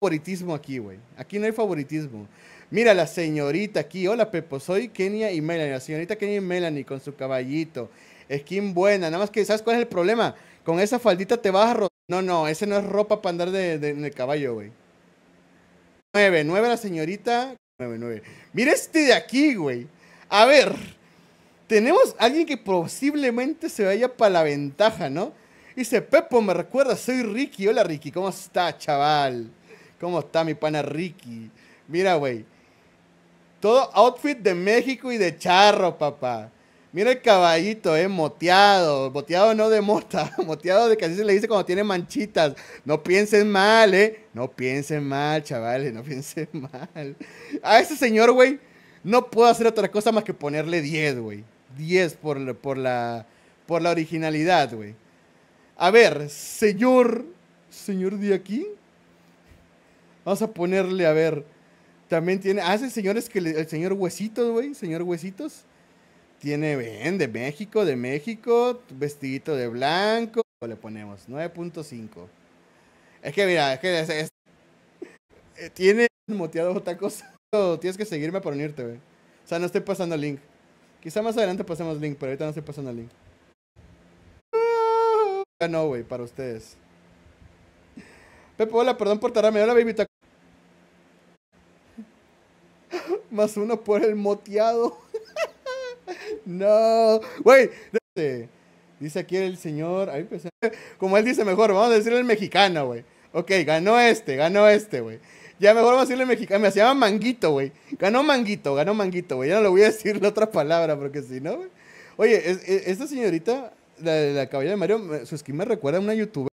favoritismo aquí, güey. Aquí no hay favoritismo. Mira la señorita aquí. Hola, Pepo. Soy Kenia y Melanie. La señorita Kenia y Melanie con su caballito. Skin buena. Nada más que, ¿sabes cuál es el problema? Con esa faldita te vas a rotar. No, no, ese no es ropa para andar de, en caballo, güey. Nueve, nueve la señorita. Nueve, nueve. Mira este de aquí, güey. A ver. Tenemos alguien que posiblemente se vaya para la ventaja, ¿no? Dice, Pepo, me recuerda, soy Ricky. Hola, Ricky. ¿Cómo está, chaval? ¿Cómo está mi pana Ricky? Mira, güey. Todo outfit de México y de charro, papá. Mira el caballito, eh, moteado. Moteado no de mota, moteado de que se le dice cuando tiene manchitas. No piensen mal, eh. No piensen mal, chavales, no piensen mal. A ese señor, güey, no puedo hacer otra cosa más que ponerle 10, güey. 10 por, por, la, por la originalidad, güey. A ver, señor, señor de aquí, Vamos a ponerle, a ver. También tiene. Hace ah, señores que el señor Huesitos, güey. Señor Huesitos. Tiene, ven, de México, de México. Vestidito de blanco. Le ponemos 9.5. Es que mira, es que eh, tiene moteado otra cosa. Tienes que seguirme para unirte, güey. O sea, no estoy pasando link. Quizá más adelante pasemos link, pero ahorita no estoy pasando el link. Ah, no, güey, para ustedes. Pepe, hola, perdón por tardarme. Hola, baby, más uno por el moteado. no, güey. Dice aquí el señor. Como él dice mejor, vamos a decirle el mexicano, güey. Ok, ganó este, ganó este, güey. Ya mejor vamos a decirle mexicano. Me se Manguito, güey. Ganó Manguito, ganó Manguito, güey. Ya no le voy a decir la otra palabra porque si no, güey. Oye, esta señorita, la, la caballera de Mario, su esquema recuerda a una youtuber